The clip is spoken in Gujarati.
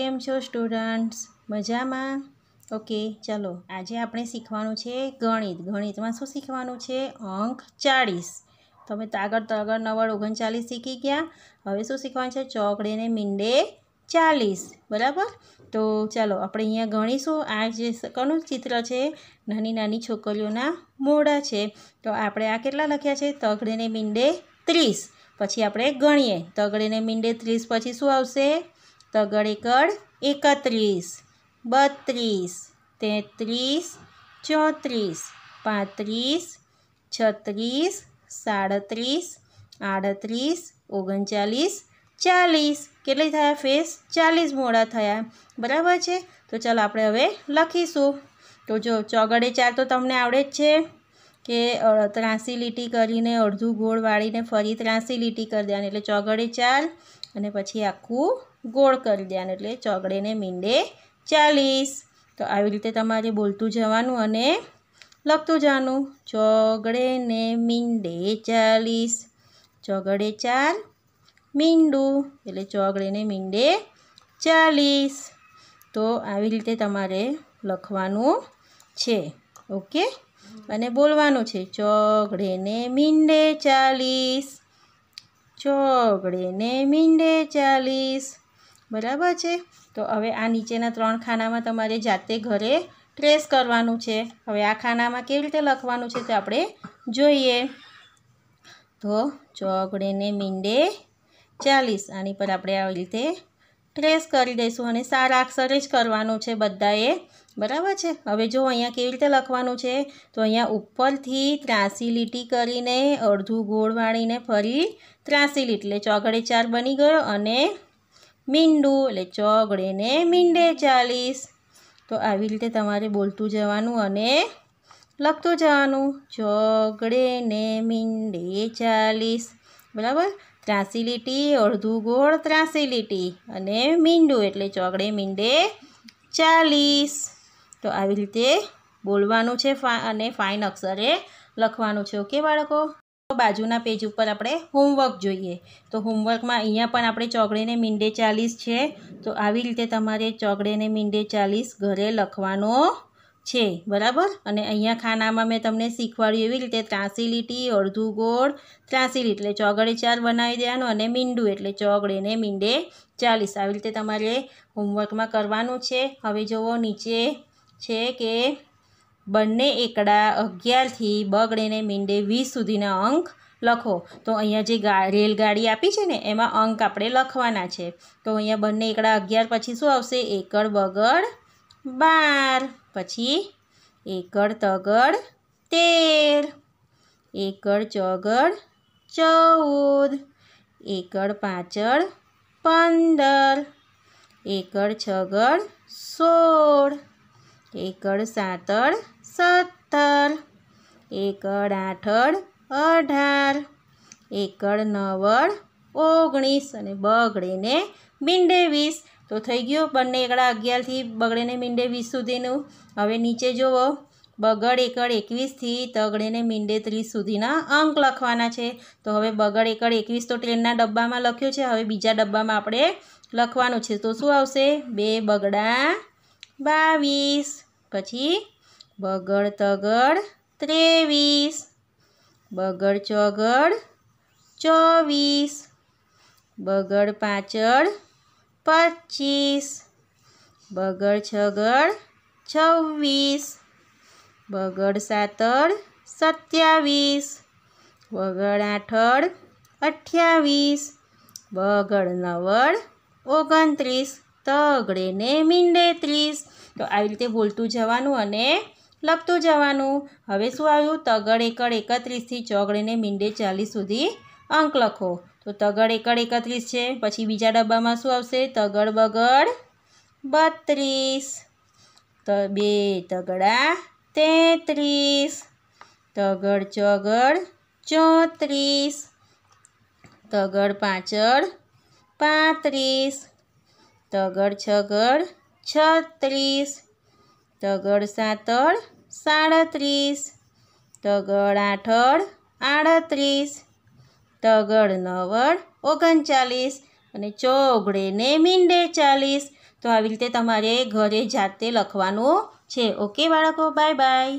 કેમ છો સ્ટુડન્ટ્સ મજામાં ઓકે ચલો આજે આપણે શીખવાનું છે ગણિત ગણિતમાં શું શીખવાનું છે અંક ચાળીસ તમે તાગડ તગડ નવડ ઓગણચાલીસ શીખી ગયા હવે શું શીખવાનું છે ચોકડે ને મીંડે ચાલીસ બરાબર તો ચાલો આપણે અહીંયા ગણીશું આ જે કનું ચિત્ર છે નાની નાની છોકરીઓના મોડા છે તો આપણે આ કેટલા લખ્યા છે તગડે મીંડે ત્રીસ પછી આપણે ગણીએ તગડે ને મીંડે ત્રીસ પછી શું આવશે તગડ એકડ એકત્રીસ બત્રીસ તેત્રીસ ચોત્રીસ પાંત્રીસ છત્રીસ સાડત્રીસ આડત્રીસ ઓગણચાલીસ ચાલીસ કેટલી થયા ફેસ ચાલીસ મોડા થયા બરાબર છે તો ચાલો આપણે હવે લખીશું તો જો ચોગડે ચાર તો તમને આવડે જ છે કે ત્રાંસી લીટી કરીને અડધું ગોળ વાળીને ફરી ત્રાંસી લીટી કરી દેવાની એટલે ચોગડે ચાર અને પછી આખું ગોળ કરી દેવાનું એટલે ચોગડેને મીંડે ચાલીસ તો આવી રીતે તમારે બોલતું જવાનું અને લખતું જવાનું ચોગડેને મીંડે ચાલીસ ચોગડે ચાર મીંડું એટલે ચોગડેને મીંડે ચાલીસ તો આવી રીતે તમારે લખવાનું છે ઓકે અને બોલવાનું છે ચોગડેને મીંડે ચાલીસ ચોકડીને મીંડે ચાલીસ બરાબર છે તો હવે આ નીચેના ત્રણ ખાનામાં તમારે જાતે ઘરે ટ્રેસ કરવાનું છે હવે આ ખાનામાં કેવી રીતે લખવાનું છે તે આપણે જોઈએ તો ચોકડીને મીંડે ચાલીસ આની પર આપણે આવી રીતે ટ્રેસ કરી દઈશું અને સારા અક્ષરે જ કરવાનું છે બધાએ બરાબર છે હવે જો અહીંયા કેવી રીતે લખવાનું છે તો અહીંયા ઉપરથી ત્રાસી લીટી કરીને અડધું ગોળ વાળીને ફરી ત્રાસી લીટી એટલે ચોગડે ચાર બની ગયો અને મીંડું એટલે ચોગડે ને મીંડે ચાલીસ તો આવી રીતે તમારે બોલતું જવાનું અને લખતું જવાનું ચોગડેને મીંડે ચાલીસ બરાબર ત્રાસી લીટી અડધું ગોળ ત્રાસી લીટી અને મીંડું એટલે ચોગડે મીંડે ચાલીસ તો આવી રીતે બોલવાનું છે ફા અને ફાઇન અક્ષરે લખવાનું છે ઓકે બાળકો બાજુના પેજ ઉપર આપણે હોમવર્ક જોઈએ તો હોમવર્કમાં અહીંયા પણ આપણે ચોગડેને મીંડે ચાલીસ છે તો આવી રીતે તમારે ચોગડેને મીંડે ચાલીસ ઘરે લખવાનો છે બરાબર અને અહીંયા ખાનામાં મેં તમને શીખવાડ્યું એવી રીતે ત્રાંસી લીટી અડધું ગોળ ત્રાંસી લીટી એટલે ચોગડે ચાર બનાવી દેવાનું અને મીંડું એટલે ચોગડેને મીંડે ચાલીસ આવી રીતે તમારે હોમવર્કમાં કરવાનું છે હવે જુઓ નીચે છે કે બંને એકડા અગિયારથી બગડેને મીંડે વીસ સુધીના અંક લખો તો અહીંયા જે રેલગાડી આપી છે ને એમાં અંક આપણે લખવાના છે તો અહીંયા બંને એકડા અગિયાર પછી શું આવશે એકડ બગડ બાર પછી એકડ તગડ તેર એકડ ચગડ ચૌદ એકડ પાછળ પંદર એકડ છગડ સોળ એકડ સાતળ સત્તર એકડ આઠળ અઢાર એકડ નવળ ઓગણીસ અને બગડેને મીંડે વીસ તો થઈ ગયો બંને એકડા અગિયારથી બગડેને મીંડે વીસ સુધીનું હવે નીચે જુઓ બગડ એકડ એકવીસથી તગડેને મીંડે ત્રીસ સુધીના અંક લખવાના છે તો હવે બગડ એકડ એકવીસ તો ટ્રેનના ડબ્બામાં લખ્યો છે હવે બીજા ડબ્બામાં આપણે લખવાનું છે તો શું આવશે બે બગડા બાવીસ પછી બગડ તગડ ત્રેવીસ બગડ ચોગડ ચોવીસ બગડ પાછળ પચીસ બગડ છગડ છવ્વીસ બગડ સાતડ સત્યાવીસ બગડ આઠળ અઠ્યાવીસ બગડ નવડ ઓગણત્રીસ તગડે ને મીંડે ત્રીસ તો આવી રીતે બોલતું જવાનું અને લખતું જવાનું હવે શું આવ્યું તગડ એકડ એકત્રીસથી ચોગડીને મીંડે ચાલીસ સુધી અંક લખો તો તગડ એકડ એકત્રીસ છે પછી બીજા ડબ્બામાં શું આવશે તગડ બગડ બત્રીસ ત બે તગડા તેત્રીસ તગડ ચોગડ ચોત્રીસ તગડ પાછળ પાંત્રીસ તગડ છગડ છત્રીસ તગડ સાતળ સાડત્રીસ તગડ આઠળ આડત્રીસ તગડ નવળ ઓગણચાલીસ અને ચોગડે ને મીંડે ચાલીસ તો આવી રીતે તમારે ઘરે જાતે લખવાનું છે ઓકે બાળકો બાય બાય